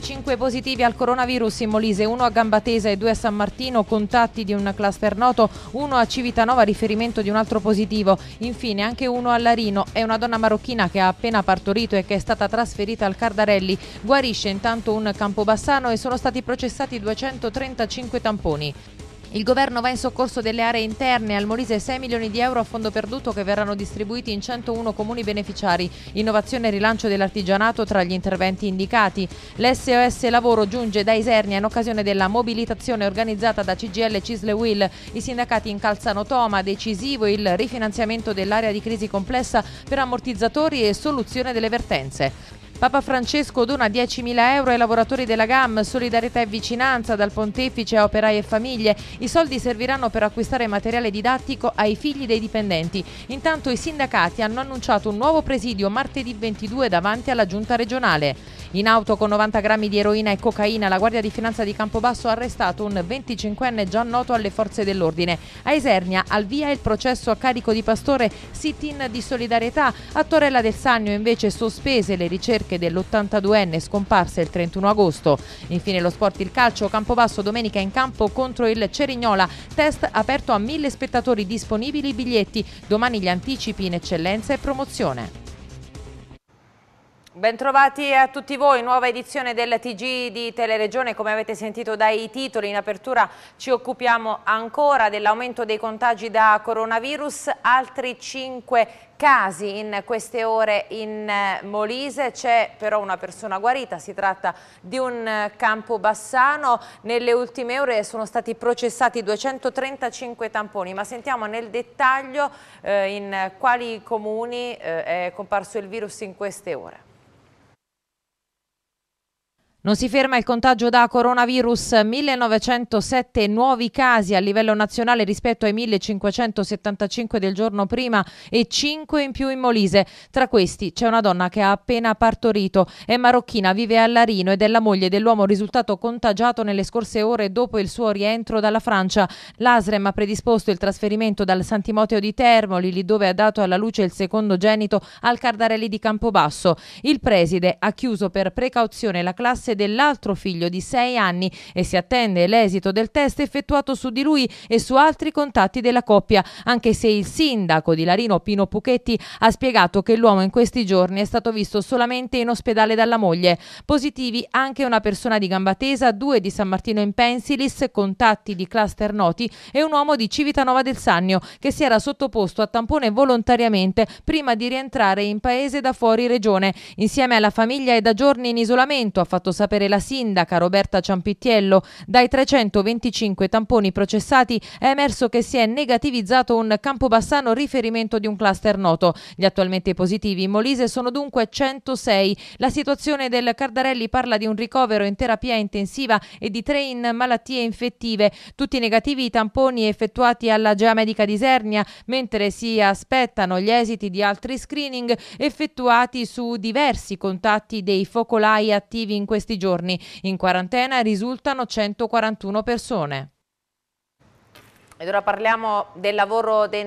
Ieri 5 positivi al coronavirus in Molise, 1 a Gambatesa e 2 a San Martino, contatti di un cluster noto, 1 a Civitanova, riferimento di un altro positivo. Infine anche 1 a Larino, è una donna marocchina che ha appena partorito e che è stata trasferita al Cardarelli. Guarisce intanto un campobassano e sono stati processati 235 tamponi. Il governo va in soccorso delle aree interne, al Molise 6 milioni di euro a fondo perduto che verranno distribuiti in 101 comuni beneficiari, innovazione e rilancio dell'artigianato tra gli interventi indicati. L'SOS Lavoro giunge da Isernia in occasione della mobilitazione organizzata da CGL Cisle Will. I sindacati incalzano Toma, decisivo il rifinanziamento dell'area di crisi complessa per ammortizzatori e soluzione delle vertenze. Papa Francesco dona 10.000 euro ai lavoratori della GAM, solidarietà e vicinanza dal pontefice a operai e famiglie. I soldi serviranno per acquistare materiale didattico ai figli dei dipendenti. Intanto i sindacati hanno annunciato un nuovo presidio martedì 22 davanti alla giunta regionale. In auto con 90 grammi di eroina e cocaina, la Guardia di Finanza di Campobasso ha arrestato un 25enne già noto alle forze dell'ordine. A Esernia, al via il processo a carico di Pastore, Sitin di solidarietà. A Torella del Sannio invece sospese le ricerche anche dell'82enne scomparsa il 31 agosto. Infine lo sport il calcio, Campobasso domenica in campo contro il Cerignola, test aperto a mille spettatori disponibili i biglietti, domani gli anticipi in eccellenza e promozione. Bentrovati a tutti voi, nuova edizione del TG di Teleregione, come avete sentito dai titoli in apertura ci occupiamo ancora dell'aumento dei contagi da coronavirus, altri 5 casi in queste ore in eh, Molise, c'è però una persona guarita, si tratta di un eh, campo bassano, nelle ultime ore sono stati processati 235 tamponi, ma sentiamo nel dettaglio eh, in quali comuni eh, è comparso il virus in queste ore. Non si ferma il contagio da coronavirus, 1907 nuovi casi a livello nazionale rispetto ai 1575 del giorno prima e 5 in più in Molise. Tra questi c'è una donna che ha appena partorito, è marocchina, vive a Larino ed è la moglie dell'uomo risultato contagiato nelle scorse ore dopo il suo rientro dalla Francia. L'Asrem ha predisposto il trasferimento dal Santimoteo di Termoli, lì dove ha dato alla luce il secondo genito, al Cardarelli di Campobasso. Il preside ha chiuso per precauzione la classe scomparse dell'altro figlio di 6 anni e si attende l'esito del test effettuato su di lui e su altri contatti della coppia, anche se il sindaco di Larino Pino Puchetti ha spiegato che l'uomo in questi giorni è stato visto solamente in ospedale dalla moglie. Positivi anche una persona di Gambatesa, due di San Martino in Pensilis, contatti di cluster noti e un uomo di Civitanova del Sannio che si era sottoposto a tampone volontariamente prima di rientrare in paese da fuori regione. Insieme alla famiglia è da giorni in isolamento, ha fatto sapere sapere la sindaca Roberta Ciampittiello, dai 325 tamponi processati è emerso che si è negativizzato un Campobassano riferimento di un cluster noto. Gli attualmente positivi in Molise sono dunque 106. La situazione del Cardarelli parla di un ricovero in terapia intensiva e di tre in malattie infettive. Tutti negativi i tamponi effettuati alla Geomedica di Isernia, mentre si aspettano gli esiti di altri screening effettuati su diversi contatti dei focolai attivi in questi questi giorni. In quarantena risultano 141 persone. Ed ora parliamo del lavoro che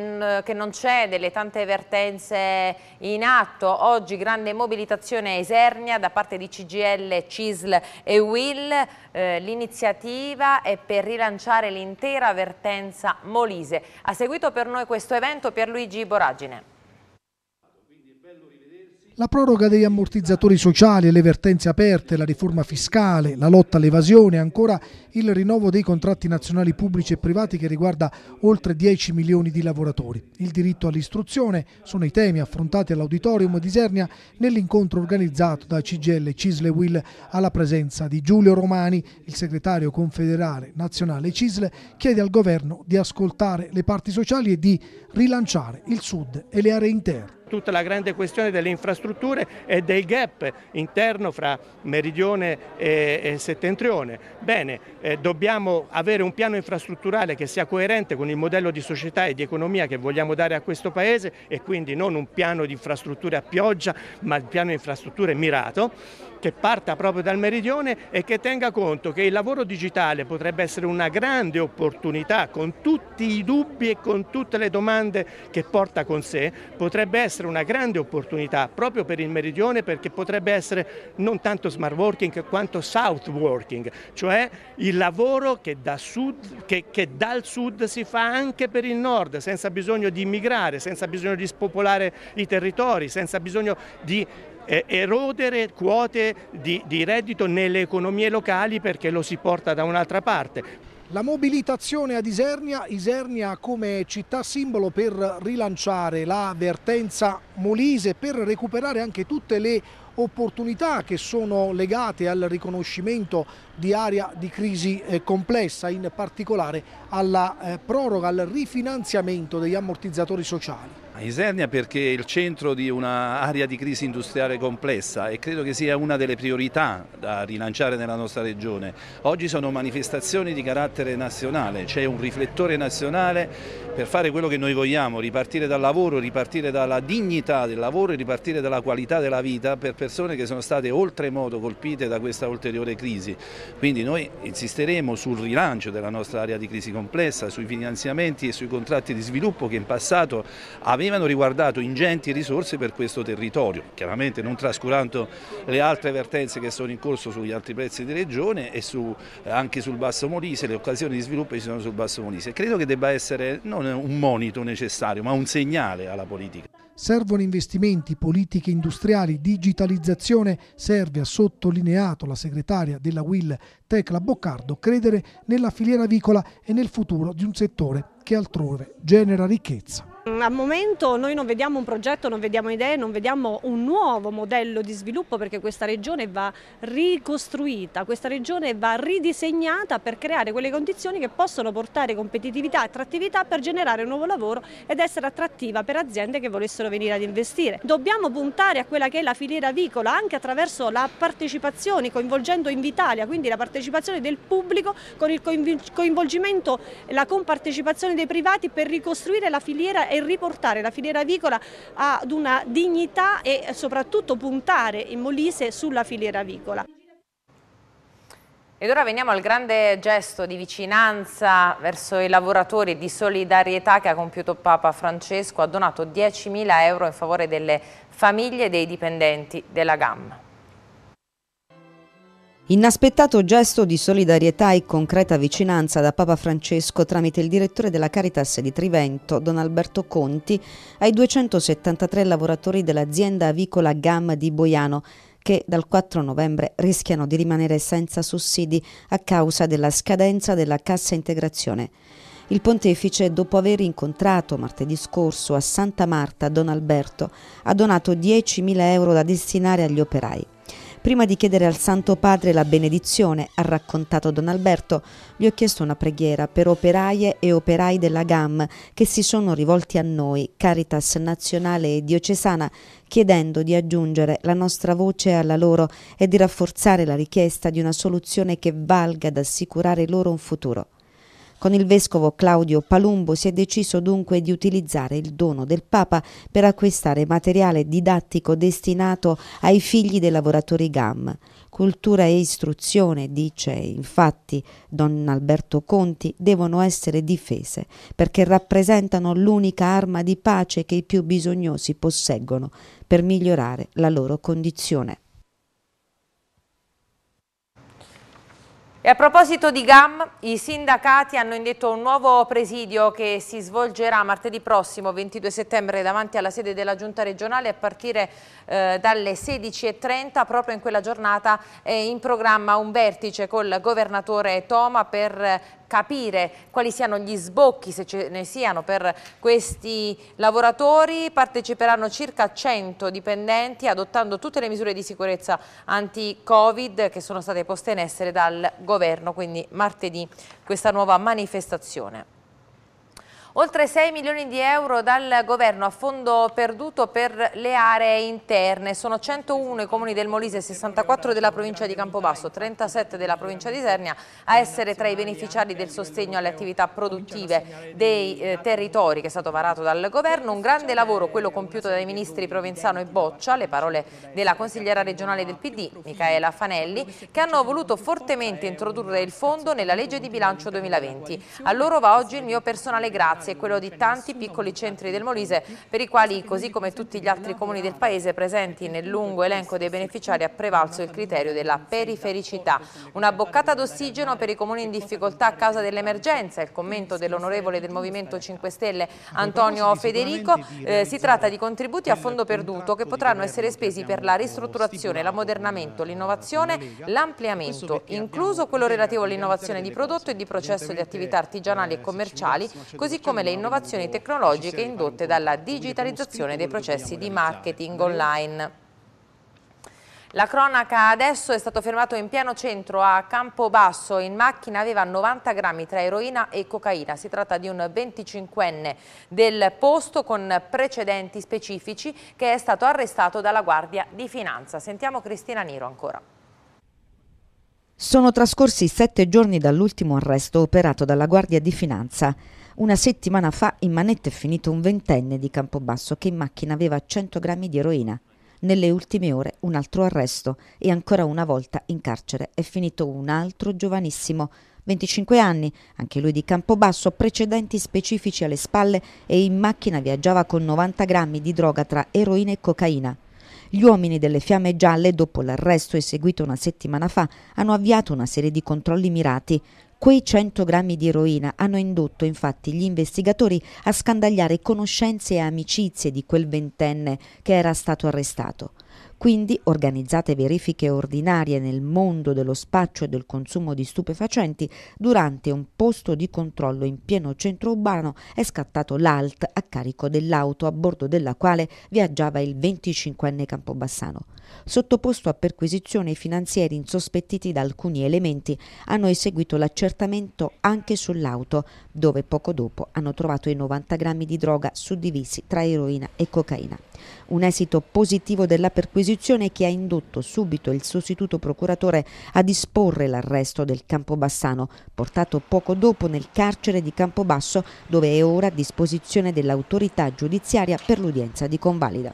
non c'è, delle tante vertenze in atto. Oggi grande mobilitazione a Esernia da parte di CGL, CISL e WIL. Eh, L'iniziativa è per rilanciare l'intera vertenza Molise. Ha seguito per noi questo evento Pierluigi Boragine. La proroga degli ammortizzatori sociali e le vertenze aperte, la riforma fiscale, la lotta all'evasione, ancora il rinnovo dei contratti nazionali pubblici e privati che riguarda oltre 10 milioni di lavoratori. Il diritto all'istruzione sono i temi affrontati all'auditorium di Sernia nell'incontro organizzato da CGL Cisle Will alla presenza di Giulio Romani, il segretario confederale nazionale Cisle, chiede al governo di ascoltare le parti sociali e di rilanciare il sud e le aree interne tutta la grande questione delle infrastrutture e del gap interno fra meridione e, settentrione. Bene, eh, dobbiamo avere un piano infrastrutturale che sia coerente con il modello di società e di economia che vogliamo dare a questo Paese e quindi non un piano di infrastrutture a pioggia, ma il piano infrastrutture mirato che parta proprio dal meridione e che tenga conto che il lavoro digitale potrebbe essere una grande opportunità con tutti i dubbi e con tutte le domande che porta con sé, potrebbe essere una grande opportunità proprio per il meridione perché potrebbe essere non tanto smart working quanto south working, cioè il lavoro che, da sud, che, che dal sud si fa anche per il nord, senza bisogno di immigrare, senza bisogno di spopolare i territori, senza bisogno di eh, erodere quote di, di reddito nelle economie locali perché lo si porta da un'altra parte. La mobilitazione ad Isernia, Isernia come città simbolo per rilanciare la vertenza Molise, per recuperare anche tutte le opportunità che sono legate al riconoscimento di area di crisi eh, complessa, in particolare alla eh, proroga, al rifinanziamento degli ammortizzatori sociali. A Isernia perché è il centro di un'area di crisi industriale complessa e credo che sia una delle priorità da rilanciare nella nostra regione. Oggi sono manifestazioni di carattere nazionale, c'è un riflettore nazionale per fare quello che noi vogliamo, ripartire dal lavoro, ripartire dalla dignità del lavoro e ripartire dalla qualità della vita per persone che sono state oltremodo colpite da questa ulteriore crisi. Quindi noi insisteremo sul rilancio della nostra area di crisi complessa, sui finanziamenti e sui contratti di sviluppo che in passato avevano avevano riguardato ingenti risorse per questo territorio, chiaramente non trascurando le altre vertenze che sono in corso sugli altri pezzi di regione e su, eh, anche sul Basso Molise, le occasioni di sviluppo ci sono sul Basso Molise. Credo che debba essere non un monito necessario, ma un segnale alla politica. Servono investimenti, politiche industriali, digitalizzazione, serve, ha sottolineato la segretaria della WIL Tecla Boccardo, credere nella filiera avicola e nel futuro di un settore che altrove genera ricchezza. Mm, al momento noi non vediamo un progetto, non vediamo idee, non vediamo un nuovo modello di sviluppo perché questa regione va ricostruita, questa regione va ridisegnata per creare quelle condizioni che possono portare competitività e attrattività per generare un nuovo lavoro ed essere attrattiva per aziende che volessero venire ad investire. Dobbiamo puntare a quella che è la filiera avicola anche attraverso la partecipazione, coinvolgendo Invitalia, quindi la partecipazione del pubblico con il coinvolgimento, la compartecipazione dei privati per ricostruire la filiera e riportare la filiera avicola ad una dignità e soprattutto puntare in Molise sulla filiera avicola. Ed ora veniamo al grande gesto di vicinanza verso i lavoratori e di solidarietà che ha compiuto Papa Francesco, ha donato 10.000 euro in favore delle famiglie dei dipendenti della Gamma. Inaspettato gesto di solidarietà e concreta vicinanza da Papa Francesco tramite il direttore della Caritas di Trivento, Don Alberto Conti, ai 273 lavoratori dell'azienda avicola GAM di Boiano, che dal 4 novembre rischiano di rimanere senza sussidi a causa della scadenza della cassa integrazione. Il pontefice, dopo aver incontrato martedì scorso a Santa Marta Don Alberto, ha donato 10.000 euro da destinare agli operai. Prima di chiedere al Santo Padre la benedizione, ha raccontato Don Alberto, gli ho chiesto una preghiera per operaie e operai della GAM che si sono rivolti a noi, Caritas nazionale e diocesana, chiedendo di aggiungere la nostra voce alla loro e di rafforzare la richiesta di una soluzione che valga ad assicurare loro un futuro. Con il vescovo Claudio Palumbo si è deciso dunque di utilizzare il dono del Papa per acquistare materiale didattico destinato ai figli dei lavoratori GAM. Cultura e istruzione, dice infatti Don Alberto Conti, devono essere difese perché rappresentano l'unica arma di pace che i più bisognosi posseggono per migliorare la loro condizione. E a proposito di GAM, i sindacati hanno indetto un nuovo presidio che si svolgerà martedì prossimo 22 settembre davanti alla sede della Giunta regionale a partire eh, dalle 16.30. Proprio in quella giornata è in programma un vertice col governatore Toma per eh, capire quali siano gli sbocchi, se ce ne siano per questi lavoratori. Parteciperanno circa 100 dipendenti adottando tutte le misure di sicurezza anti-Covid che sono state poste in essere dal governo, quindi martedì questa nuova manifestazione. Oltre 6 milioni di euro dal governo a fondo perduto per le aree interne. Sono 101 i comuni del Molise, 64 della provincia di Campobasso, 37 della provincia di Isernia a essere tra i beneficiari del sostegno alle attività produttive dei eh, territori che è stato varato dal governo. Un grande lavoro quello compiuto dai ministri Provenzano e Boccia, le parole della consigliera regionale del PD, Micaela Fanelli, che hanno voluto fortemente introdurre il fondo nella legge di bilancio 2020. A loro va oggi il mio personale grazie Grazia e quello di tanti piccoli centri del Molise per i quali, così come tutti gli altri comuni del paese presenti nel lungo elenco dei beneficiari, ha prevalso il criterio della perifericità. Una boccata d'ossigeno per i comuni in difficoltà a causa dell'emergenza, il commento dell'onorevole del Movimento 5 Stelle Antonio Federico, eh, si tratta di contributi a fondo perduto che potranno essere spesi per la ristrutturazione, l'ammodernamento, l'innovazione, l'ampliamento, incluso quello relativo all'innovazione di prodotto e di processo di attività artigianali e commerciali, così come come le innovazioni tecnologiche indotte dalla digitalizzazione dei processi di marketing online. La cronaca adesso è stato fermato in pieno centro a Campobasso, in macchina aveva 90 grammi tra eroina e cocaina, si tratta di un 25enne del posto con precedenti specifici che è stato arrestato dalla Guardia di Finanza. Sentiamo Cristina Niro ancora. Sono trascorsi sette giorni dall'ultimo arresto operato dalla Guardia di Finanza. Una settimana fa in manette è finito un ventenne di Campobasso che in macchina aveva 100 grammi di eroina. Nelle ultime ore un altro arresto e ancora una volta in carcere è finito un altro giovanissimo, 25 anni, anche lui di Campobasso, precedenti specifici alle spalle e in macchina viaggiava con 90 grammi di droga tra eroina e cocaina. Gli uomini delle Fiamme Gialle, dopo l'arresto eseguito una settimana fa, hanno avviato una serie di controlli mirati. Quei 100 grammi di eroina hanno indotto infatti gli investigatori a scandagliare conoscenze e amicizie di quel ventenne che era stato arrestato. Quindi organizzate verifiche ordinarie nel mondo dello spaccio e del consumo di stupefacenti durante un posto di controllo in pieno centro urbano è scattato l'alt a carico dell'auto a bordo della quale viaggiava il 25enne Campobassano. Sottoposto a perquisizione i finanzieri insospettiti da alcuni elementi hanno eseguito l'accertamento anche sull'auto dove poco dopo hanno trovato i 90 grammi di droga suddivisi tra eroina e cocaina. Un esito positivo della perquisizione che ha indotto subito il sostituto procuratore a disporre l'arresto del Campobassano, portato poco dopo nel carcere di Campobasso, dove è ora a disposizione dell'autorità giudiziaria per l'udienza di convalida.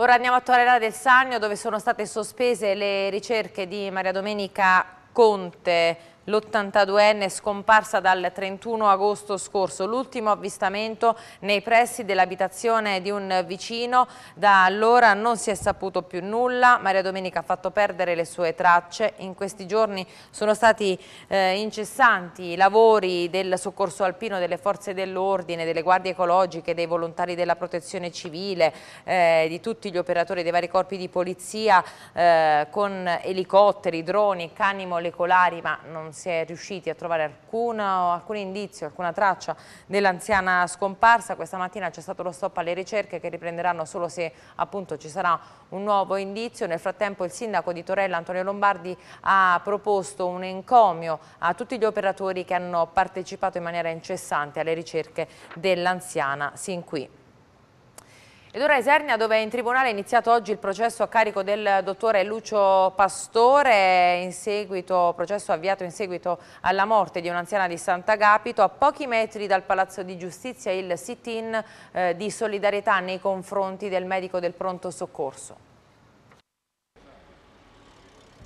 Ora andiamo a Torrella del Sannio dove sono state sospese le ricerche di Maria Domenica Conte l'82enne scomparsa dal 31 agosto scorso, l'ultimo avvistamento nei pressi dell'abitazione di un vicino, da allora non si è saputo più nulla, Maria Domenica ha fatto perdere le sue tracce, in questi giorni sono stati eh, incessanti i lavori del soccorso alpino, delle forze dell'ordine, delle guardie ecologiche, dei volontari della protezione civile, eh, di tutti gli operatori dei vari corpi di polizia eh, con elicotteri, droni, cani molecolari, ma non si si è riusciti a trovare alcuna, alcun indizio, alcuna traccia dell'anziana scomparsa. Questa mattina c'è stato lo stop alle ricerche che riprenderanno solo se appunto ci sarà un nuovo indizio. Nel frattempo il sindaco di Torella, Antonio Lombardi, ha proposto un encomio a tutti gli operatori che hanno partecipato in maniera incessante alle ricerche dell'anziana sin qui. Ed ora Esernia dove in tribunale è iniziato oggi il processo a carico del dottore Lucio Pastore, in seguito, processo avviato in seguito alla morte di un'anziana di Sant'Agapito, a pochi metri dal Palazzo di Giustizia il sit-in eh, di solidarietà nei confronti del medico del pronto soccorso.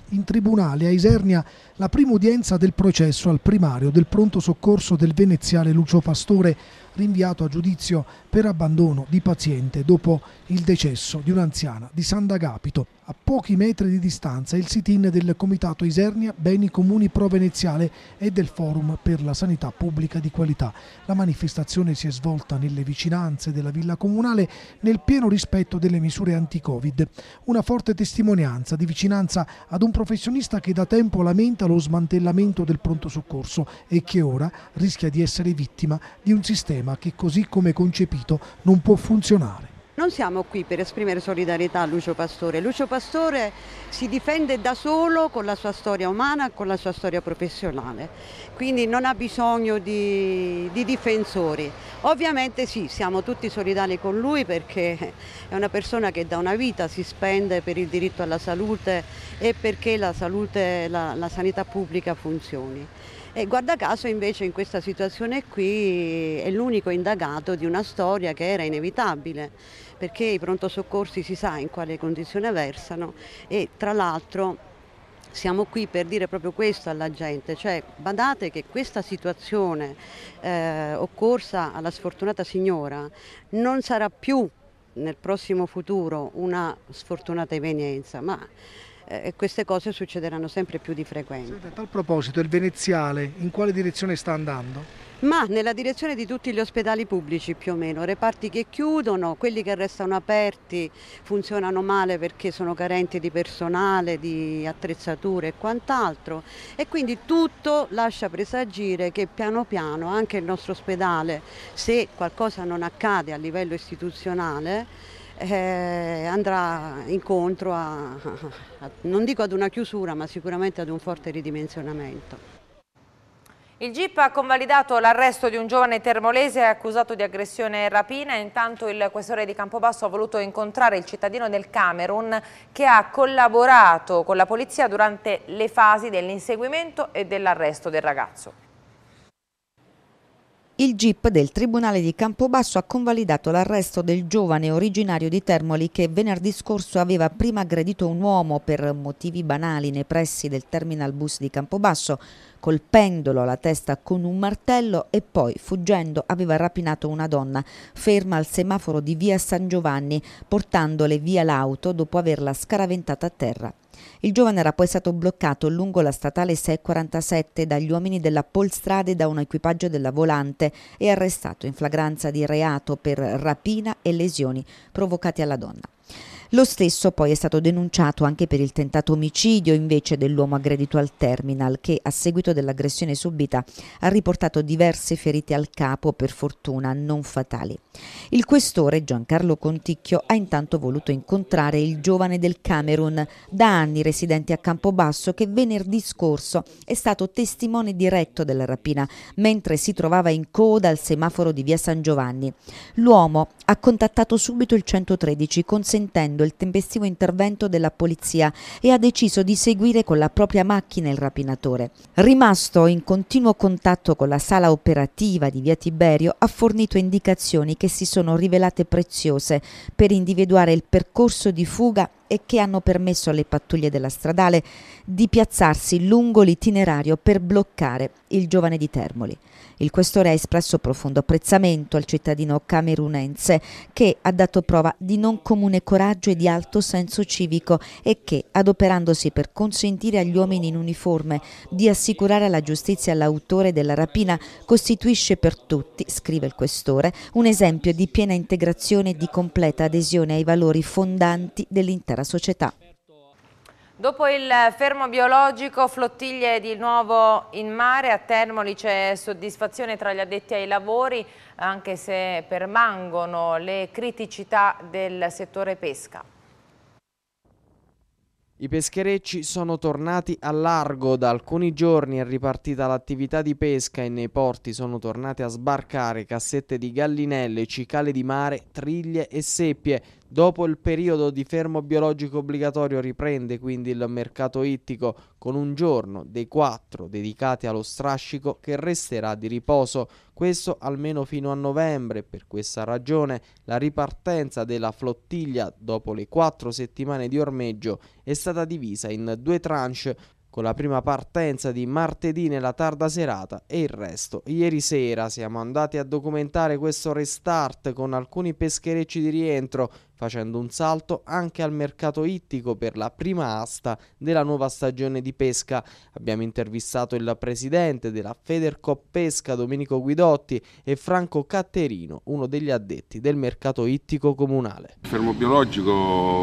In tribunale a Isernia la prima udienza del processo al primario del pronto soccorso del veneziale Lucio Pastore, rinviato a giudizio per abbandono di paziente dopo il decesso di un'anziana di Sant'Agapito. A pochi metri di distanza il sit-in del Comitato Isernia Beni Comuni Pro Veneziale e del Forum per la Sanità Pubblica di Qualità. La manifestazione si è svolta nelle vicinanze della Villa Comunale nel pieno rispetto delle misure anti-Covid. Una forte testimonianza di vicinanza ad un professionista che da tempo lamenta lo smantellamento del pronto soccorso e che ora rischia di essere vittima di un sistema che così come concepito partito non può funzionare. Non siamo qui per esprimere solidarietà a Lucio Pastore. Lucio Pastore si difende da solo con la sua storia umana, e con la sua storia professionale, quindi non ha bisogno di, di difensori. Ovviamente sì, siamo tutti solidari con lui perché è una persona che da una vita si spende per il diritto alla salute e perché la, salute, la, la sanità pubblica funzioni. E guarda caso invece in questa situazione qui è l'unico indagato di una storia che era inevitabile, perché i pronto soccorsi si sa in quale condizione versano e tra l'altro siamo qui per dire proprio questo alla gente, cioè badate che questa situazione eh, occorsa alla sfortunata signora non sarà più nel prossimo futuro una sfortunata evenienza, ma eh, queste cose succederanno sempre più di frequente. Senta, a tal proposito il veneziale in quale direzione sta andando? ma nella direzione di tutti gli ospedali pubblici più o meno, reparti che chiudono, quelli che restano aperti funzionano male perché sono carenti di personale, di attrezzature e quant'altro e quindi tutto lascia presagire che piano piano anche il nostro ospedale, se qualcosa non accade a livello istituzionale, eh, andrà incontro a, a, non dico ad una chiusura, ma sicuramente ad un forte ridimensionamento. Il GIP ha convalidato l'arresto di un giovane termolese accusato di aggressione e rapina. Intanto il questore di Campobasso ha voluto incontrare il cittadino del Camerun che ha collaborato con la polizia durante le fasi dell'inseguimento e dell'arresto del ragazzo. Il GIP del Tribunale di Campobasso ha convalidato l'arresto del giovane originario di Termoli che venerdì scorso aveva prima aggredito un uomo per motivi banali nei pressi del terminal bus di Campobasso, colpendolo alla testa con un martello e poi, fuggendo, aveva rapinato una donna ferma al semaforo di via San Giovanni, portandole via l'auto dopo averla scaraventata a terra. Il giovane era poi stato bloccato lungo la statale 647 dagli uomini della Polstrade e da un equipaggio della volante e arrestato in flagranza di reato per rapina e lesioni provocate alla donna. Lo stesso poi è stato denunciato anche per il tentato omicidio invece dell'uomo aggredito al terminal che a seguito dell'aggressione subita ha riportato diverse ferite al capo per fortuna non fatali. Il questore Giancarlo Conticchio ha intanto voluto incontrare il giovane del Camerun da anni residente a Campobasso che venerdì scorso è stato testimone diretto della rapina mentre si trovava in coda al semaforo di via San Giovanni. L'uomo ha contattato subito il 113 consentendo attendendo il tempestivo intervento della polizia e ha deciso di seguire con la propria macchina il rapinatore. Rimasto in continuo contatto con la sala operativa di via Tiberio, ha fornito indicazioni che si sono rivelate preziose per individuare il percorso di fuga e che hanno permesso alle pattuglie della stradale di piazzarsi lungo l'itinerario per bloccare il giovane di Termoli. Il questore ha espresso profondo apprezzamento al cittadino camerunense che ha dato prova di non comune coraggio e di alto senso civico e che, adoperandosi per consentire agli uomini in uniforme di assicurare alla giustizia l'autore della rapina, costituisce per tutti, scrive il questore, un esempio di piena integrazione e di completa adesione ai valori fondanti dell'intera cara società. Dopo il fermo biologico, flottiglie di nuovo in mare, a Termoli c'è soddisfazione tra gli addetti ai lavori, anche se permangono le criticità del settore pesca. I pescherecci sono tornati a largo, da alcuni giorni è ripartita l'attività di pesca e nei porti sono tornate a sbarcare cassette di gallinelle, cicale di mare, triglie e seppie. Dopo il periodo di fermo biologico obbligatorio riprende quindi il mercato ittico con un giorno dei quattro dedicati allo strascico che resterà di riposo, questo almeno fino a novembre. Per questa ragione la ripartenza della flottiglia dopo le quattro settimane di ormeggio è stata divisa in due tranche con la prima partenza di martedì nella tarda serata e il resto. Ieri sera siamo andati a documentare questo restart con alcuni pescherecci di rientro, facendo un salto anche al mercato ittico per la prima asta della nuova stagione di pesca. Abbiamo intervistato il presidente della Federcop Pesca Domenico Guidotti e Franco Catterino, uno degli addetti del mercato ittico comunale. Fermo biologico,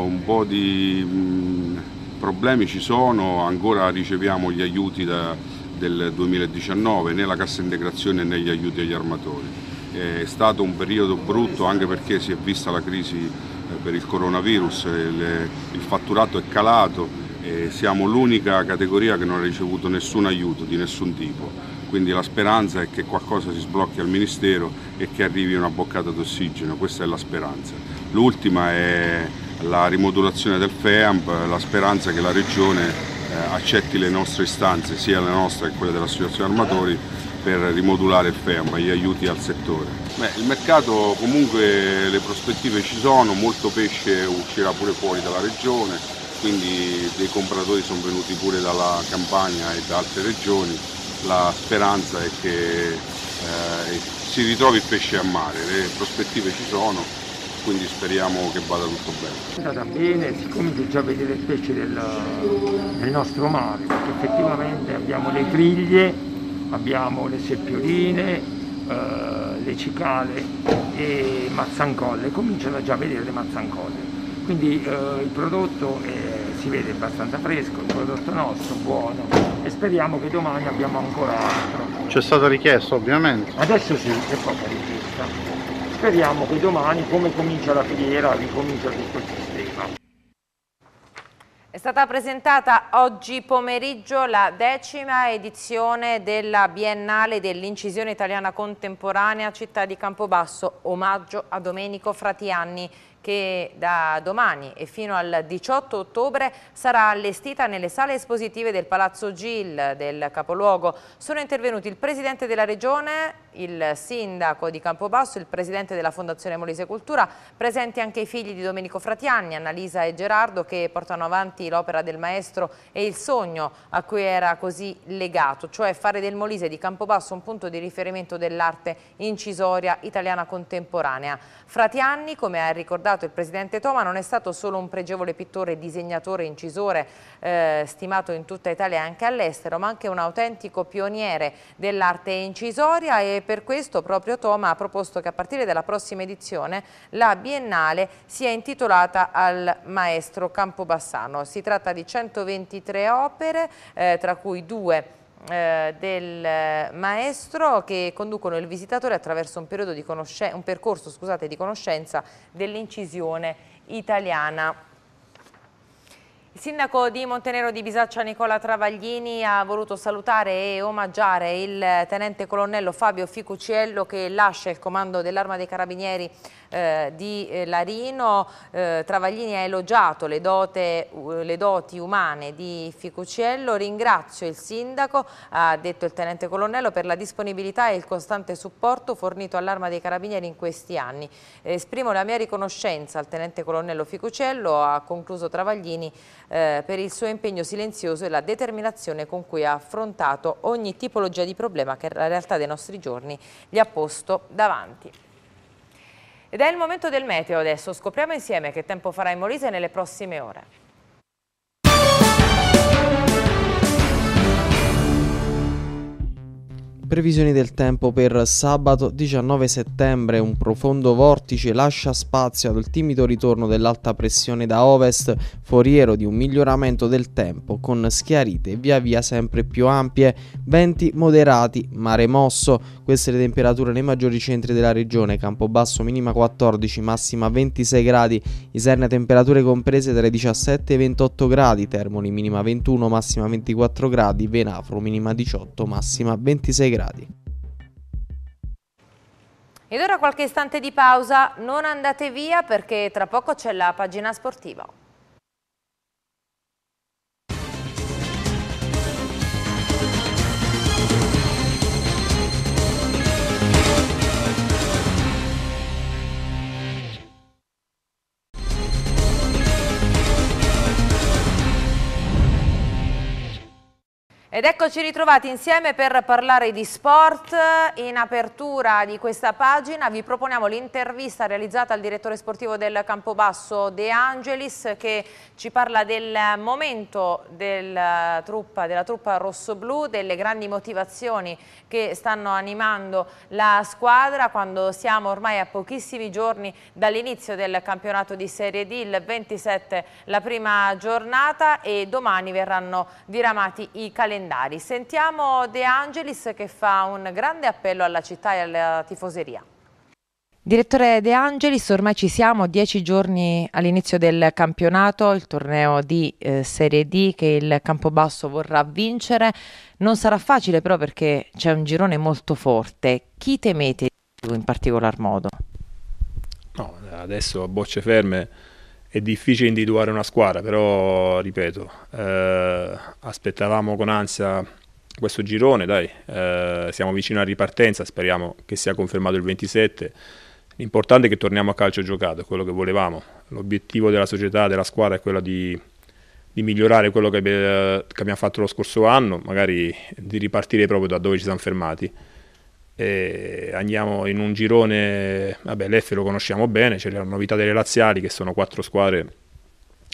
un po' di mm, problemi ci sono, ancora riceviamo gli aiuti da, del 2019 né la cassa integrazione né gli aiuti agli armatori. È stato un periodo brutto anche perché si è vista la crisi eh, per il coronavirus, il, eh, il fatturato è calato e siamo l'unica categoria che non ha ricevuto nessun aiuto di nessun tipo, quindi la speranza è che qualcosa si sblocchi al Ministero e che arrivi una boccata d'ossigeno, questa è la speranza. L'ultima è la rimodulazione del FEAMP, la speranza che la Regione eh, accetti le nostre istanze, sia le nostre che quelle dell'Associazione Armatori, per rimodulare il FEAMP, gli aiuti al settore. Beh, il mercato comunque le prospettive ci sono, molto pesce uscirà pure fuori dalla regione, quindi dei compratori sono venuti pure dalla Campania e da altre regioni, la speranza è che eh, si ritrovi il pesce a mare, le prospettive ci sono, quindi speriamo che vada tutto bene. È andata bene, siccome già vedete le specie del, del nostro mare, perché effettivamente abbiamo le triglie, abbiamo le seppioline, eh, le cicale e mazzancolle, cominciano già a vedere le mazzancolle. Quindi eh, il prodotto è, eh, si vede abbastanza fresco, il prodotto nostro, buono e speriamo che domani abbiamo ancora altro. C'è stata richiesta ovviamente? Adesso sì, c'è poca richiesta speriamo che domani, come comincia la filiera, ricomincia tutto il sistema. È stata presentata oggi pomeriggio la decima edizione della Biennale dell'incisione italiana contemporanea Città di Campobasso, omaggio a Domenico Fratianni che da domani e fino al 18 ottobre sarà allestita nelle sale espositive del Palazzo Gil del capoluogo. Sono intervenuti il Presidente della Regione il sindaco di Campobasso, il presidente della Fondazione Molise Cultura, presenti anche i figli di Domenico Fratiani, Annalisa e Gerardo che portano avanti l'opera del maestro e il sogno a cui era così legato, cioè fare del Molise di Campobasso un punto di riferimento dell'arte incisoria italiana contemporanea. Fratiani, come ha ricordato il presidente Toma, non è stato solo un pregevole pittore, disegnatore, incisore, eh, stimato in tutta Italia e anche all'estero, ma anche un autentico pioniere dell'arte incisoria e per questo proprio Toma ha proposto che a partire dalla prossima edizione la Biennale sia intitolata al maestro Campobassano. Si tratta di 123 opere, eh, tra cui due eh, del maestro che conducono il visitatore attraverso un, un percorso scusate, di conoscenza dell'incisione italiana. Il sindaco di Montenero di Bisaccia Nicola Travaglini ha voluto salutare e omaggiare il tenente colonnello Fabio Ficuciello che lascia il comando dell'arma dei carabinieri eh, di eh, Larino. Eh, Travaglini ha elogiato le, dote, le, doti umane di Ficuciello. Ringrazio il sindaco, ha detto il tenente colonnello, per la disponibilità e il costante supporto fornito all'arma dei carabinieri in questi anni. Esprimo la mia riconoscenza al tenente colonnello Ficuciello, ha concluso Travaglini eh, per il suo impegno silenzioso e la determinazione con cui ha affrontato ogni tipologia di problema che la realtà dei nostri giorni gli ha posto davanti. Ed è il momento del meteo adesso, scopriamo insieme che tempo farà in Molise nelle prossime ore. Previsioni del tempo per sabato 19 settembre, un profondo vortice lascia spazio al timido ritorno dell'alta pressione da ovest, foriero di un miglioramento del tempo con schiarite via via sempre più ampie, venti moderati, mare mosso, queste le temperature nei maggiori centri della regione, Campobasso minima 14, massima 26 gradi, Isernia temperature comprese tra i 17 e i 28 gradi, Termoli minima 21, massima 24 gradi, Venafro minima 18, massima 26 gradi gradi. Ed ora qualche istante di pausa, non andate via perché tra poco c'è la pagina sportiva. Ed eccoci ritrovati insieme per parlare di sport. In apertura di questa pagina vi proponiamo l'intervista realizzata al direttore sportivo del Campobasso De Angelis che ci parla del momento della eh, truppa, della truppa rossoblù, delle grandi motivazioni che stanno animando la squadra quando siamo ormai a pochissimi giorni dall'inizio del campionato di Serie D, il 27 la prima giornata e domani verranno diramati i calendari calendari. Sentiamo De Angelis che fa un grande appello alla città e alla tifoseria. Direttore De Angelis, ormai ci siamo, dieci giorni all'inizio del campionato, il torneo di eh, Serie D che il Campobasso vorrà vincere. Non sarà facile però perché c'è un girone molto forte. Chi temete in particolar modo? No, adesso a bocce ferme è difficile individuare una squadra, però ripeto, eh, aspettavamo con ansia questo girone, dai, eh, siamo vicino alla ripartenza, speriamo che sia confermato il 27. L'importante è che torniamo a calcio giocato, è quello che volevamo. L'obiettivo della società, della squadra è quello di, di migliorare quello che, abbiamo fatto lo scorso anno, magari di ripartire proprio da dove ci siamo fermati. E andiamo in un girone, vabbè l'F lo conosciamo bene, c'è la novità delle Laziali che sono quattro squadre,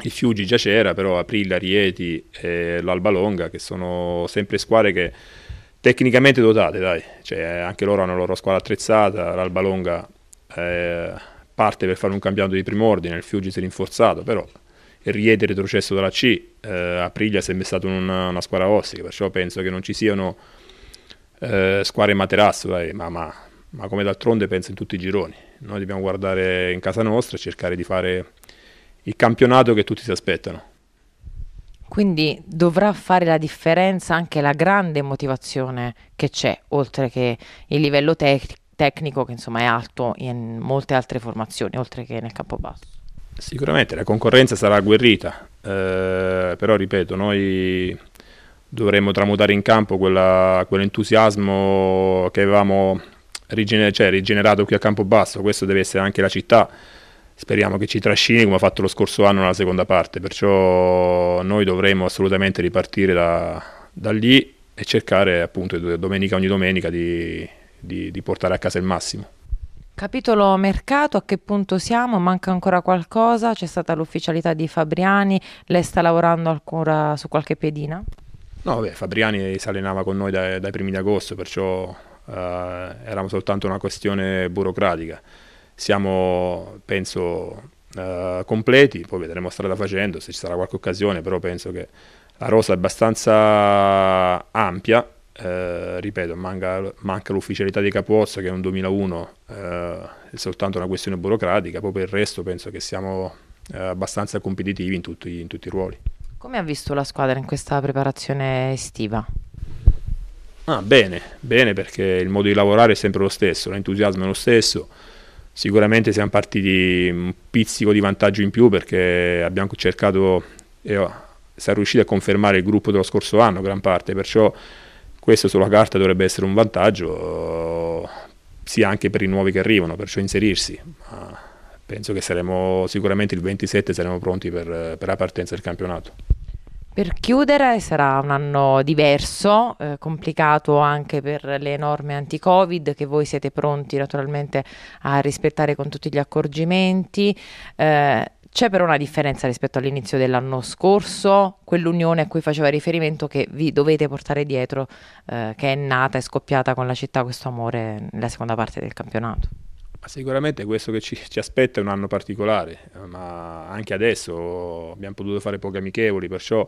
il Fiuggi già c'era, però Aprilla, Rieti e l'Alba Longa che sono sempre squadre che tecnicamente dotate, dai, cioè, anche loro hanno la loro squadra attrezzata, l'Alba Longa eh, parte per fare un campionato di primo ordine, il Fiuggi si è rinforzato, però il Rieti è retrocesso dalla C, eh, Aprilia è sempre stata una, una squadra ostica, perciò penso che non ci siano eh, squadre in materasso, dai, ma, ma, ma, come d'altronde penso in tutti i gironi. Noi dobbiamo guardare in casa nostra e cercare di fare il campionato che tutti si aspettano. Quindi dovrà fare la differenza anche la grande motivazione che c'è, oltre che il livello tec- tecnico che insomma è alto in molte altre formazioni, oltre che nel campo basso. Sicuramente la concorrenza sarà agguerrita, eh, però ripeto, noi dovremmo tramutare in campo quella, quell'entusiasmo che avevamo rigener- cioè, rigenerato qui a Campobasso, questo deve essere anche la città, speriamo che ci trascini come ha fatto lo scorso anno nella seconda parte, perciò noi dovremmo assolutamente ripartire da, da lì e cercare appunto domenica ogni domenica di, di, di portare a casa il massimo. Capitolo mercato, a che punto siamo? Manca ancora qualcosa? C'è stata l'ufficialità di Fabriani, lei sta lavorando ancora su qualche pedina? No, beh, Fabriani si allenava con noi dai, dai primi di agosto, perciò eh, era soltanto una questione burocratica. Siamo, penso, eh, completi, poi vedremo strada facendo, se ci sarà qualche occasione, però penso che la rosa è abbastanza ampia, eh, ripeto, manca, manca l'ufficialità di Capozzo che è un 2001, eh, è soltanto una questione burocratica, poi per il resto penso che siamo eh, abbastanza competitivi in tutti, in tutti i ruoli. Come ha visto la squadra in questa preparazione estiva? Ah, bene, bene perché il modo di lavorare è sempre lo stesso, l'entusiasmo è lo stesso. Sicuramente siamo partiti un pizzico di vantaggio in più perché abbiamo cercato e oh, siamo riusciti a confermare il gruppo dello scorso anno, gran parte, perciò questo sulla carta dovrebbe essere un vantaggio sia anche per i nuovi che arrivano, perciò inserirsi. Ma penso che saremo sicuramente il 27 saremo pronti per, per la partenza del campionato. Per chiudere sarà un anno diverso, eh, complicato anche per le norme anti-Covid che voi siete pronti naturalmente a rispettare con tutti gli accorgimenti. Eh, c'è però una differenza rispetto all'inizio dell'anno scorso, quell'unione a cui faceva riferimento che vi dovete portare dietro, eh, che è nata e scoppiata con la città questo amore nella seconda parte del campionato. Sicuramente questo che ci, ci, aspetta è un anno particolare, ma anche adesso abbiamo potuto fare pochi amichevoli, perciò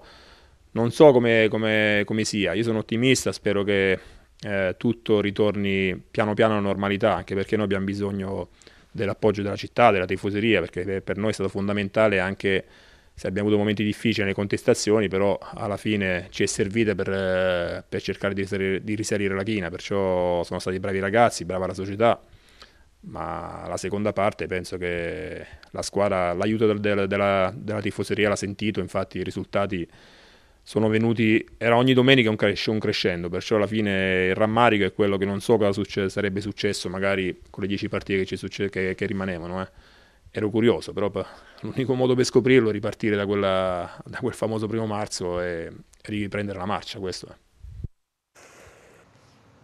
non so come, come, come sia. Io sono ottimista, spero che eh, tutto ritorni piano piano alla normalità, anche perché noi abbiamo bisogno dell'appoggio della città, della tifoseria, perché per noi è stato fondamentale anche se abbiamo avuto momenti difficili nelle contestazioni, però alla fine ci è servita per, eh, per cercare di risalire, di risalire la china, perciò sono stati bravi ragazzi, brava la società ma la seconda parte penso che la squadra, l'aiuto della, della, della tifoseria l'ha sentito, infatti i risultati sono venuti, era ogni domenica un, crescendo, un crescendo perciò alla fine il rammarico è quello che non so cosa succe, sarebbe successo magari con le 10 partite che, succe, che, che rimanevano. Eh. Ero curioso, però l'unico modo per scoprirlo è ripartire da, quella, da quel famoso primo marzo e, e riprendere la marcia, questo è.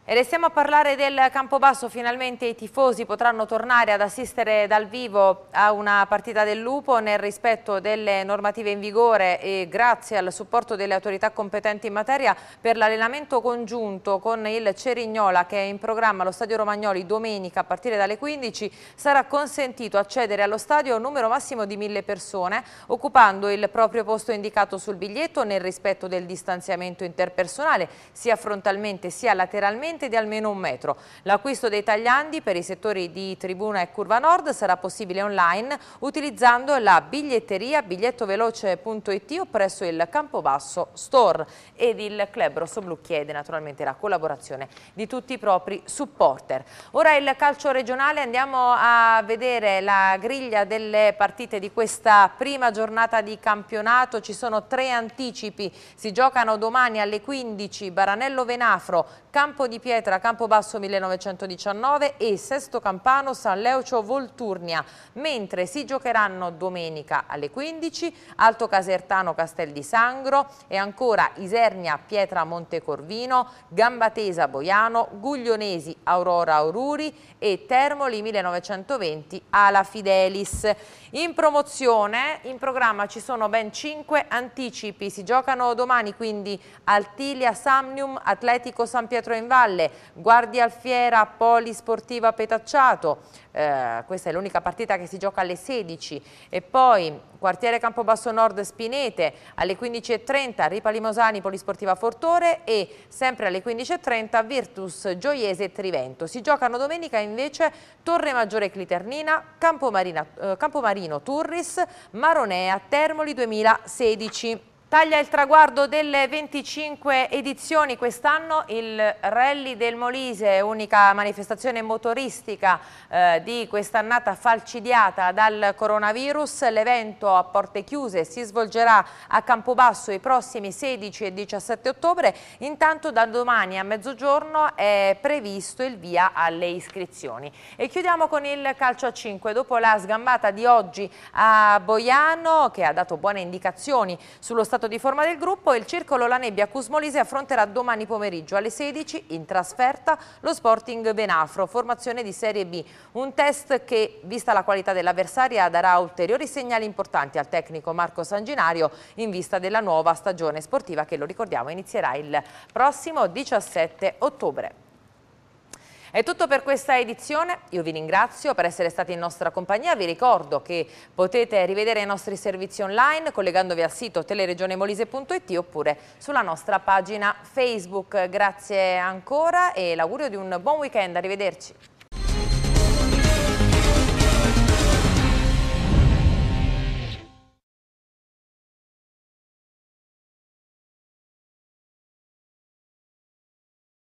E restiamo a parlare del Campobasso, finalmente i tifosi potranno tornare ad assistere dal vivo a una partita del Lupo nel rispetto delle normative in vigore e grazie al supporto delle autorità competenti in materia per l'allenamento congiunto con il Cerignola che è in programma allo Stadio Romagnoli domenica a partire dalle 15 sarà consentito accedere allo stadio un numero massimo di mille persone occupando il proprio posto indicato sul biglietto nel rispetto del distanziamento interpersonale sia frontalmente sia lateralmente verticalmente di almeno un metro. L'acquisto dei tagliandi per i settori di Tribuna e Curva Nord sarà possibile online utilizzando la biglietteria bigliettoveloce.it o presso il Campobasso Store ed il Club Rosso Blu chiede naturalmente la collaborazione di tutti i propri supporter. Ora il calcio regionale, andiamo a vedere la griglia delle partite di questa prima giornata di campionato, ci sono tre anticipi, si giocano domani alle 15 Baranello Venafro, Campo di Pietra Campobasso 1919 e Sesto Campano San Leucio Volturnia, mentre si giocheranno domenica alle 15 Alto Casertano Castel di Sangro e ancora Isernia Pietra Montecorvino, Gambatesa Boiano, Guglionesi Aurora Aururi e Termoli 1920 Ala Fidelis. In promozione, in programma ci sono ben 5 anticipi, si giocano domani quindi Altilia Samnium Atletico San Pietro in Valle, Valle, Guardia Alfiera, Polisportiva Petacciato, eh, questa è l'unica partita che si gioca alle 16 e poi Quartiere Campobasso Nord Spinete alle 15.30, Ripa Limosani, Polisportiva Fortore e sempre alle 15.30 Virtus Gioiese Trivento. Si giocano domenica invece Torre Maggiore Cliternina, Campomarina, eh, Campomarino Turris, Maronea, Termoli 2016. Taglia il traguardo delle 25 edizioni quest'anno il Rally del Molise, unica manifestazione motoristica eh, di quest'annata falcidiata dal coronavirus. L'evento a porte chiuse si svolgerà a Campobasso i prossimi 16 e 17 ottobre. Intanto da domani a mezzogiorno è previsto il via alle iscrizioni. E chiudiamo con il calcio a 5. Dopo la sgambata di oggi a Boiano, che ha dato buone indicazioni sullo stato rapporto di forma del gruppo e il Circolo La Nebbia Cusmolise affronterà domani pomeriggio alle 16 in trasferta lo Sporting Benafro, formazione di Serie B. Un test che, vista la qualità dell'avversaria, darà ulteriori segnali importanti al tecnico Marco Sanginario in vista della nuova stagione sportiva che, lo ricordiamo, inizierà il prossimo 17 ottobre. È tutto per questa edizione, io vi ringrazio per essere stati in nostra compagnia, vi ricordo che potete rivedere i nostri servizi online collegandovi al sito teleregionemolise.it oppure sulla nostra pagina Facebook. Grazie ancora e l'augurio di un buon weekend, arrivederci.